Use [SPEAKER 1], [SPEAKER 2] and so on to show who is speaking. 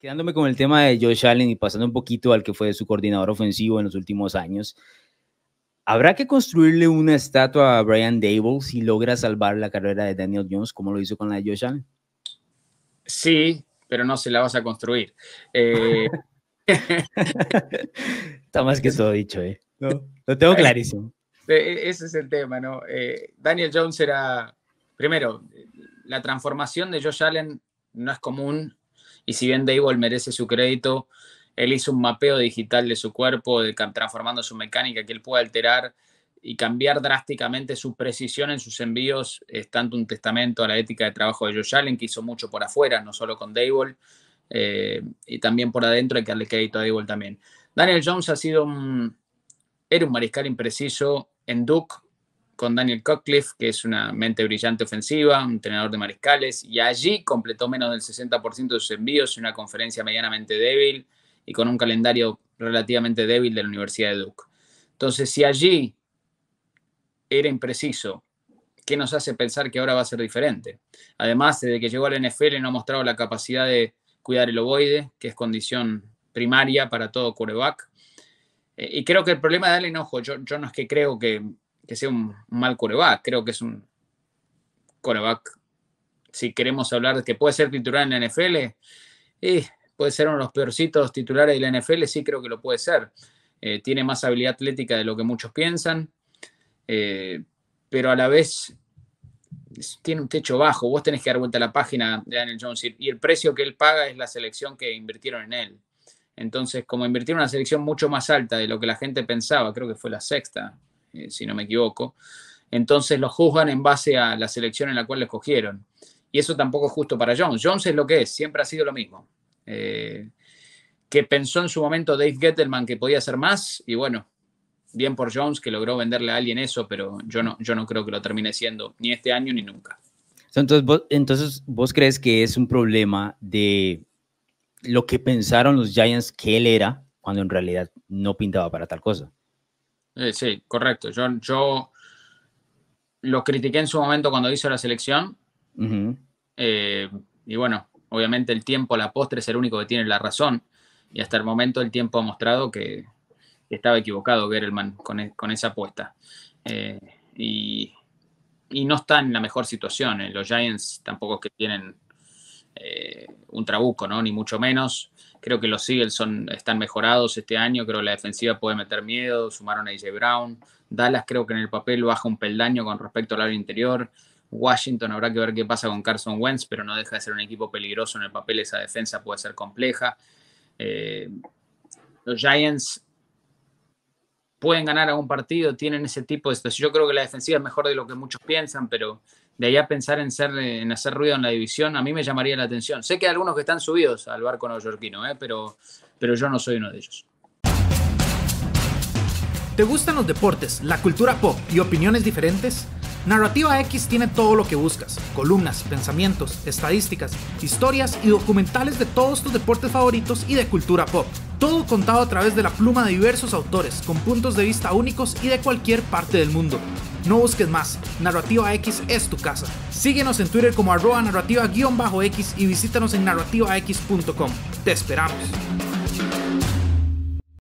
[SPEAKER 1] Quedándome con el tema de Josh Allen y pasando un poquito al que fue su coordinador ofensivo en los últimos años, ¿habrá que construirle una estatua a Brian Dable si logra salvar la carrera de Daniel Jones como lo hizo con la de Josh Allen?
[SPEAKER 2] Sí, pero no se la vas a construir. Eh,
[SPEAKER 1] Está más que todo dicho, ¿eh? lo tengo clarísimo.
[SPEAKER 2] Eh, eh, ese es el tema, ¿no? Daniel Jones era, primero, la transformación de Josh Allen no es común y si bien Dable merece su crédito, él hizo un mapeo digital de su cuerpo, transformando su mecánica, que él puede alterar y cambiar drásticamente su precisión en sus envíos, es tanto un testamento a la ética de trabajo de Josh Allen, que hizo mucho por afuera, no solo con Dable, eh, y también por adentro hay que darle crédito a Dable también. Daniel Jones ha sido era un mariscal impreciso en Duke, con Daniel Cockcliffe, que es una mente brillante ofensiva, un entrenador de mariscales, y allí completó menos del 60% de sus envíos, en una conferencia medianamente débil y con un calendario relativamente débil de la Universidad de Duke. Entonces, si allí era impreciso, ¿qué nos hace pensar que ahora va a ser diferente? Además, desde que llegó al NFL no ha mostrado la capacidad de cuidar el ovoide, que es condición primaria para todo coreback. Eh, y creo que el problema de Allen, ojo, yo no es que creo que que sea un, mal coreback. Creo que es un coreback, si queremos hablar de que puede ser titular en la NFL, puede ser uno de los peorcitos titulares de la NFL, sí creo que lo puede ser. Eh, tiene más habilidad atlética de lo que muchos piensan, eh, pero a la vez tiene un techo bajo. Vos tenés que dar vuelta a la página de Daniel Jones y el precio que él paga es la selección que invirtieron en él. Entonces, como invirtieron una selección mucho más alta de lo que la gente pensaba, creo que fue la sexta, eh, si no me equivoco. Entonces lo juzgan en base a la selección en la cual les cogieron. Y eso tampoco es justo para Jones. Jones es lo que es, siempre ha sido lo mismo. Eh, que pensó en su momento Dave Gettelman que podía hacer más, y bueno, bien por Jones que logró venderle a alguien eso, pero yo no, yo no creo que lo termine siendo ni este año ni nunca.
[SPEAKER 1] Entonces, entonces, ¿vos crees que es un problema de lo que pensaron los Giants que él era, cuando en realidad no pintaba para tal cosa?
[SPEAKER 2] Eh, sí, correcto. Yo, yo lo critiqué en su momento cuando hizo la selección. Eh, y bueno, obviamente el tiempo, la postre es el único que tiene la razón. Y hasta el momento el tiempo ha mostrado que, estaba equivocado Gerelman con, e, con esa apuesta. Eh, y, y, no está en la mejor situación. Los Giants tampoco es que tienen eh, un trabuco, ¿no? Ni mucho menos. Creo que los Eagles son, están mejorados este año. Creo que la defensiva puede meter miedo. Sumaron a AJ Brown. Dallas creo que en el papel baja un peldaño con respecto al área interior. Washington habrá que ver qué pasa con Carson Wentz, pero no deja de ser un equipo peligroso en el papel. Esa defensa puede ser compleja. Eh, los Giants pueden ganar algún partido, tienen ese tipo de situaciones. Yo creo que la defensiva es mejor de lo que muchos piensan, pero de allá pensar en, en hacer ruido en la división, a mí me llamaría la atención. Sé que hay algunos que están subidos al barco neoyorquino, ¿eh? pero, pero yo no soy uno de ellos. ¿Te gustan los deportes, la cultura pop y opiniones diferentes? Narrativa X tiene todo lo que buscas, columnas, pensamientos, estadísticas, historias y documentales de todos tus deportes favoritos y de cultura pop. Todo contado a través de la pluma de diversos autores, con puntos de vista únicos y de cualquier parte del mundo. No busques más, Narrativa X es tu casa. Síguenos en Twitter como arroba narrativa-x y visítanos en narrativax.com. Te esperamos.